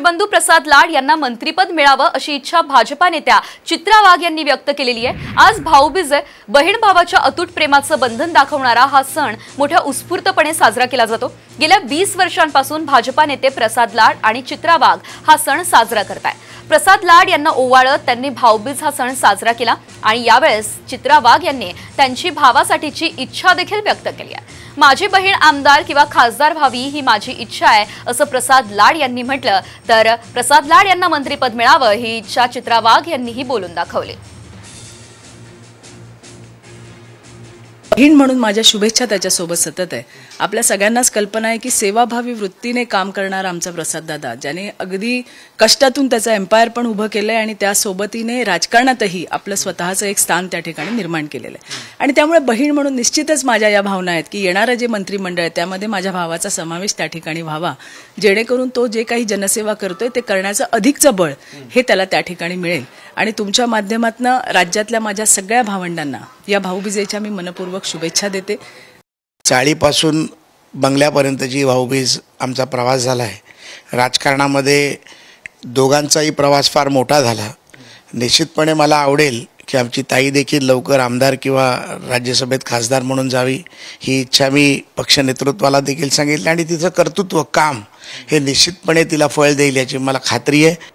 बंधू प्रसाद लाड यांना मंत्रीपद मिळावं अशी इच्छा भाजपा नेत्या चित्रा वाघ यांनी व्यक्त केलेली आहे आज भाऊबीज बहीण भावाच्या अतूट प्रेमाचं बंधन दाखवणारा हा सण मोठ्या उत्स्फूर्तपणे साजरा केला जातो गेल्या वीस वर्षांपासून भाजपा नेते प्रसाद लाड आणि चित्रा वाघ हा सण साजरा करताय प्रसाद लाड यांना ओवाळत त्यांनी भाऊबीज हा सण साजरा केला आणि यावेळेस चित्रा वाघ यांनी त्यांची भावासाठीची इच्छा देखील व्यक्त केली आहे माझी बहीण आमदार किंवा खासदार व्हावी ही माझी इच्छा आहे असं प्रसाद लाड यांनी म्हटलं तर प्रसाद लाड यांना मंत्रीपद मिळावं ही इच्छा चित्रा वाघ यांनीही बोलून दाखवली बहीण म्हणून माझ्या शुभेच्छा त्याच्यासोबत सतत आहे आपल्या सगळ्यांनाच कल्पना आहे की सेवाभावी वृत्तीने काम करणारा आमचा प्रसाददादा ज्याने अगदी कष्टातून त्याचं एम्पायर पण उभं केलंय आणि त्यासोबतीने राजकारणातही आपलं स्वतःचं एक स्थान त्या ठिकाणी निर्माण केलेलं आहे आणि त्यामुळे बहीण म्हणून निश्चितच माझ्या या भावना आहेत की येणारं जे मंत्रिमंडळ आहे त्यामध्ये माझ्या भावाचा समावेश त्या ठिकाणी व्हावा जेणेकरून तो जे काही जनसेवा करतोय ते करण्याचं अधिकचं बळ हे त्याला त्या ठिकाणी मिळेल आणि तुमच्या माध्यमातून राज्यातल्या माझ्या सगळ्या भावंडांना या भाऊबीजेच्या मी मनपूर्वक शुभेच्छा देते चाळीपासून बंगल्यापर्यंतची भाऊबीज आमचा प्रवास झाला आहे राजकारणामध्ये दोघांचाही प्रवास फार मोठा झाला निश्चितपणे मला आवडेल की आमची ताई देखील लवकर आमदार किंवा राज्यसभेत खासदार म्हणून जावी ही इच्छा मी पक्ष नेतृत्वाला देखील सांगितली आणि तिचं कर्तृत्व काम हे निश्चितपणे तिला फळ देईल याची मला खात्री आहे